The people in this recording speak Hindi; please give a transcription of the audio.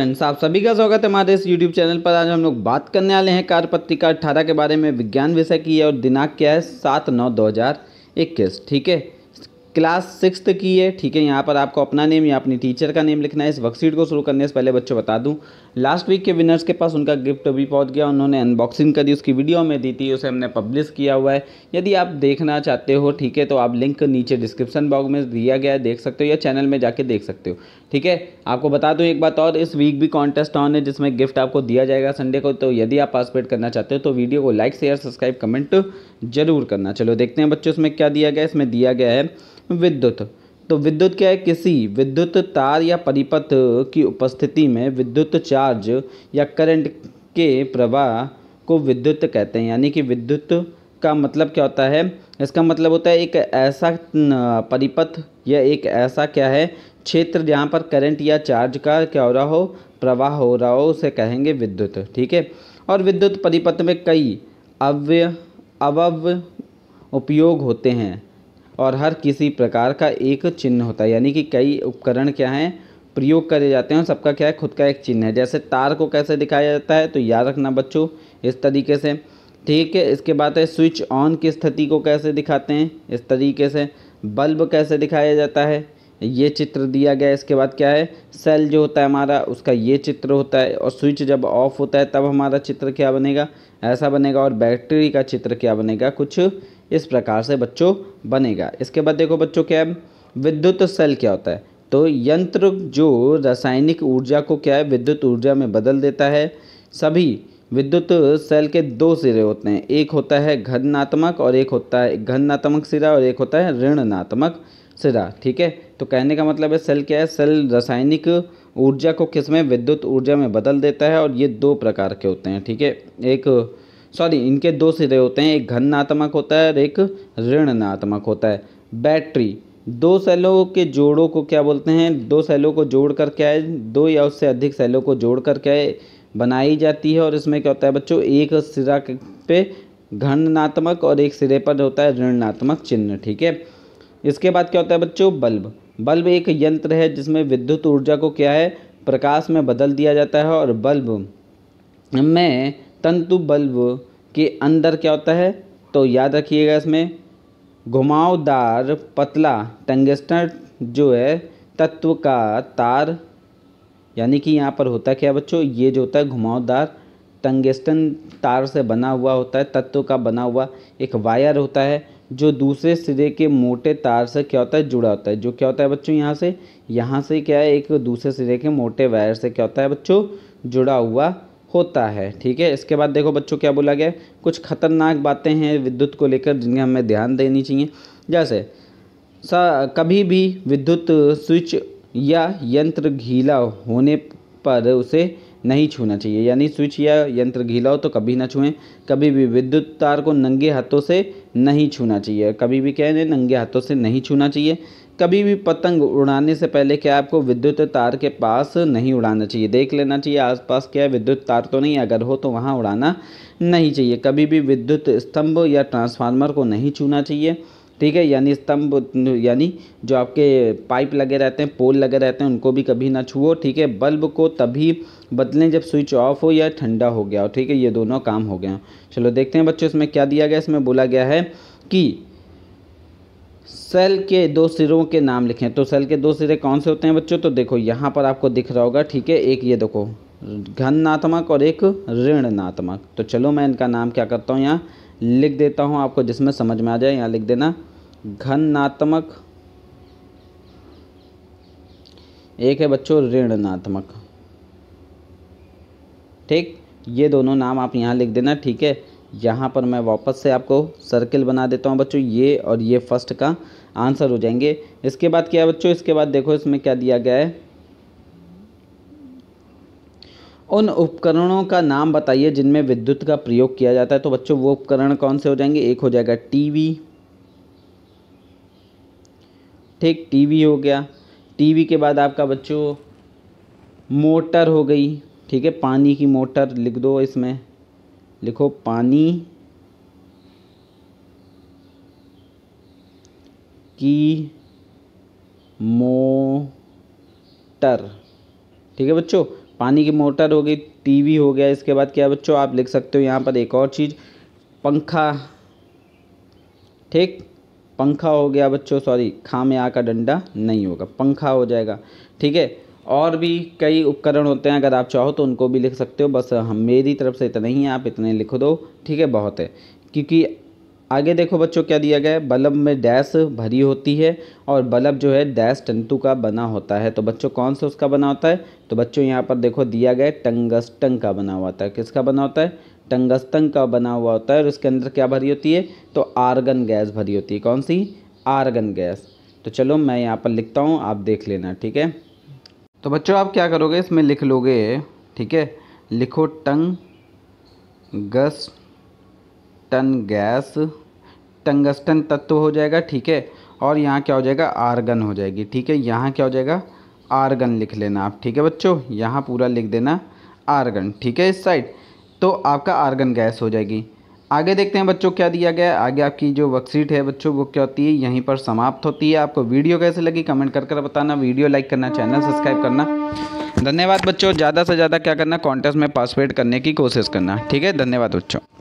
फ्रेंड्स आप सभी का स्वागत है हमारे इस YouTube चैनल पर आज हम लोग बात करने वाले हैं कार पत्रिका अट्ठारह के बारे में विज्ञान विषय की है और दिनांक क्या है सात नौ दो हज़ार इक्कीस ठीक है क्लास सिक्स की है ठीक है यहाँ पर आपको अपना नेम या अपनी टीचर का नेम लिखना है इस वर्कशीट को शुरू करने से पहले बच्चों बता दूँ लास्ट वीक के विनर्स के पास उनका गिफ्ट अभी पहुँच गया उन्होंने अनबॉक्सिंग करी उसकी वीडियो में दी थी उसे हमने पब्लिश किया हुआ है यदि आप देखना चाहते हो ठीक है तो आप लिंक नीचे डिस्क्रिप्शन बॉक्स में दिया गया है देख सकते हो या चैनल में जाके देख सकते हो ठीक है आपको बता दूं एक बात और इस वीक भी कॉन्टेस्ट ऑन है जिसमें गिफ्ट आपको दिया जाएगा संडे को तो यदि आप पार्टिसिपेट करना चाहते हो तो वीडियो को लाइक शेयर सब्सक्राइब कमेंट जरूर करना चलो देखते हैं बच्चों इसमें क्या दिया गया इसमें दिया गया है विद्युत तो विद्युत क्या है किसी विद्युत तार या परिपथ की उपस्थिति में विद्युत चार्ज या करंट के प्रवाह को विद्युत कहते हैं यानी कि विद्युत का मतलब क्या होता है इसका मतलब होता है एक ऐसा परिपथ यह एक ऐसा क्या है क्षेत्र जहाँ पर करंट या चार्ज का क्या हो रहा हो प्रवाह हो रहा हो उसे कहेंगे विद्युत ठीक है और विद्युत परिपथ में कई अव्य अवव उपयोग होते हैं और हर किसी प्रकार का एक चिन्ह होता है यानी कि कई उपकरण क्या हैं प्रयोग करे जाते हैं सबका क्या है खुद का एक चिन्ह है जैसे तार को कैसे दिखाया जाता है तो याद रखना बच्चों इस तरीके से ठीक है इसके बाद है स्विच ऑन की स्थिति को कैसे दिखाते हैं इस तरीके से बल्ब कैसे दिखाया जाता है ये चित्र दिया गया इसके बाद क्या है सेल जो होता है हमारा उसका ये चित्र होता है और स्विच जब ऑफ होता है तब हमारा चित्र क्या बनेगा ऐसा बनेगा और बैटरी का चित्र क्या बनेगा कुछ इस प्रकार से बच्चों बनेगा इसके बाद देखो बच्चों क्या है विद्युत सेल क्या होता है तो यंत्र जो रासायनिक ऊर्जा को क्या है विद्युत ऊर्जा में बदल देता है सभी विद्युत सेल के दो सिरे होते हैं एक होता है घनात्मक और एक होता है घनात्मक सिरा और एक होता है ऋणनात्मक सिरा ठीक है तो कहने का मतलब है सेल क्या है सेल रासायनिक ऊर्जा को किस में विद्युत ऊर्जा में बदल देता है और ये दो प्रकार के होते हैं ठीक है एक सॉरी इनके दो सिरे होते हैं एक घनात्मक होता है और एक ऋणनात्मक होता है बैटरी दो सेलों के जोड़ों को क्या बोलते हैं दो सेलों को जोड़ कर क्या है दो या उससे अधिक सेलों को जोड़ कर क्या है बनाई जाती है और इसमें क्या होता है बच्चों एक सिरा पे घनात्मक और एक सिरे पर होता है ऋणात्मक चिन्ह ठीक है इसके बाद क्या होता है बच्चों बल्ब बल्ब एक यंत्र है जिसमें विद्युत ऊर्जा को क्या है प्रकाश में बदल दिया जाता है और बल्ब में तंतु बल्ब के अंदर क्या होता है तो याद रखिएगा इसमें घुमावदार पतला टंगस्टर जो है तत्व का तार यानी कि यहाँ पर होता क्या बच्चों ये जो होता है घुमावदार टंगेस्टन तार से बना हुआ होता है तत्व का बना हुआ एक वायर होता है जो दूसरे सिरे के मोटे तार से क्या होता है जुड़ा होता है जो क्या होता है बच्चों यहाँ से यहाँ से क्या है एक दूसरे सिरे के मोटे वायर से क्या होता है बच्चों जुड़ा हुआ होता है ठीक है इसके बाद देखो बच्चों क्या बोला गया कुछ खतरनाक बातें हैं विद्युत को लेकर जिनका हमें ध्यान देनी चाहिए जैसे सा कभी भी विद्युत स्विच या यंत्र घीला होने पर उसे नहीं छूना चाहिए यानी स्विच या यंत्र घीला हो तो कभी ना छुएं कभी भी विद्युत तार को नंगे हाथों से नहीं छूना चाहिए कभी भी कहें नंगे हाथों से नहीं छूना चाहिए कभी भी पतंग उड़ाने से पहले क्या आपको विद्युत तार के पास नहीं उड़ाना चाहिए देख लेना चाहिए आसपास क्या है विद्युत तार तो नहीं अगर हो तो वहाँ उड़ाना नहीं चाहिए कभी भी विद्युत स्तंभ या ट्रांसफार्मर को नहीं छूना चाहिए ठीक है यानी स्तंभ यानी जो आपके पाइप लगे रहते हैं पोल लगे रहते हैं उनको भी कभी ना छुओ ठीक है बल्ब को तभी बदलें जब स्विच ऑफ हो या ठंडा हो गया हो ठीक है ये दोनों काम हो गया चलो देखते हैं बच्चों इसमें क्या दिया गया इसमें बोला गया है कि सेल के दो सिरों के नाम लिखें तो सेल के दो सिरे कौन से होते हैं बच्चों तो देखो यहाँ पर आपको दिख रहा होगा ठीक है एक ये देखो घनात्मक और एक ऋणनात्मक तो चलो मैं इनका नाम क्या करता हूँ यहाँ लिख देता हूँ आपको जिसमें समझ में आ जाए यहाँ लिख देना घननात्मक एक है बच्चों ऋणनात्मक ठीक ये दोनों नाम आप यहाँ लिख देना ठीक है यहाँ पर मैं वापस से आपको सर्किल बना देता हूँ बच्चों ये और ये फर्स्ट का आंसर हो जाएंगे इसके बाद क्या है बच्चों इसके बाद देखो इसमें क्या दिया गया है उन उपकरणों का नाम बताइए जिनमें विद्युत का प्रयोग किया जाता है तो बच्चों वो उपकरण कौन से हो जाएंगे एक हो जाएगा टीवी ठीक टीवी हो गया टीवी के बाद आपका बच्चों मोटर हो गई ठीक है पानी की मोटर लिख दो इसमें लिखो पानी की मोटर ठीक है बच्चों पानी की मोटर हो गई टीवी हो गया इसके बाद क्या बच्चों आप लिख सकते हो यहाँ पर एक और चीज़ पंखा ठीक पंखा हो गया बच्चों सॉरी खा में आ का डंडा नहीं होगा पंखा हो जाएगा ठीक है और भी कई उपकरण होते हैं अगर आप चाहो तो उनको भी लिख सकते हो बस हम मेरी तरफ से इतना ही है आप इतने लिख दो ठीक है बहुत है क्योंकि आगे देखो बच्चों क्या दिया गया है बल्ब में डैश भरी होती है और बल्ब जो है डैश तंतु का बना होता है तो बच्चों कौन सा उसका बना होता है तो बच्चों यहाँ पर देखो दिया गया टंग का बना हुआ था किसका बना होता है टंगस्तंग का बना हुआ होता है और उसके अंदर क्या भरी होती है तो आर्गन गैस भरी होती है कौन सी आर्गन गैस तो चलो मैं यहाँ पर लिखता हूँ आप देख लेना ठीक है तो बच्चों आप क्या करोगे इसमें लिख लोगे ठीक है लिखो टंग गस टन गैस टंगस्टन तत्व हो जाएगा ठीक है और यहाँ क्या हो जाएगा आर्गन हो जाएगी ठीक है यहाँ क्या हो जाएगा आर्गन लिख लेना आप ठीक है बच्चों यहाँ पूरा लिख देना आर्गन ठीक है इस साइड तो आपका आर्गन गैस हो जाएगी आगे देखते हैं बच्चों क्या दिया गया है आगे आपकी जो वर्कशीट है बच्चों वो क्या होती है यहीं पर समाप्त होती है आपको वीडियो कैसे लगी कमेंट कर कर बताना वीडियो लाइक करना चैनल सब्सक्राइब करना धन्यवाद बच्चों ज़्यादा से ज़्यादा क्या करना कॉन्टेस्ट में पार्टिसिपेट करने की कोशिश करना ठीक है धन्यवाद बच्चों